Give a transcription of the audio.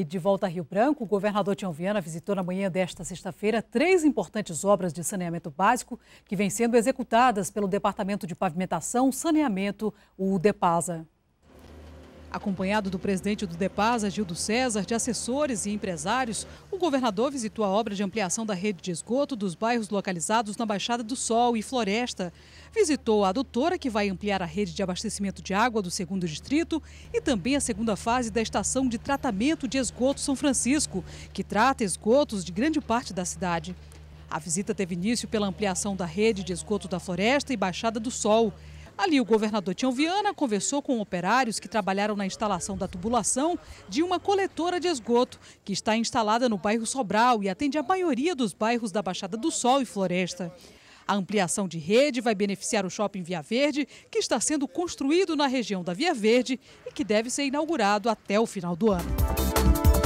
E de volta a Rio Branco, o governador Tião Viana visitou na manhã desta sexta-feira três importantes obras de saneamento básico que vêm sendo executadas pelo Departamento de Pavimentação, Saneamento, o DEPASA. Acompanhado do presidente do Depaz Agildo César, de assessores e empresários, o governador visitou a obra de ampliação da rede de esgoto dos bairros localizados na Baixada do Sol e Floresta. Visitou a adutora, que vai ampliar a rede de abastecimento de água do segundo distrito, e também a segunda fase da estação de tratamento de esgoto São Francisco, que trata esgotos de grande parte da cidade. A visita teve início pela ampliação da rede de esgoto da Floresta e Baixada do Sol. Ali, o governador Tião Viana conversou com operários que trabalharam na instalação da tubulação de uma coletora de esgoto, que está instalada no bairro Sobral e atende a maioria dos bairros da Baixada do Sol e Floresta. A ampliação de rede vai beneficiar o shopping Via Verde, que está sendo construído na região da Via Verde e que deve ser inaugurado até o final do ano.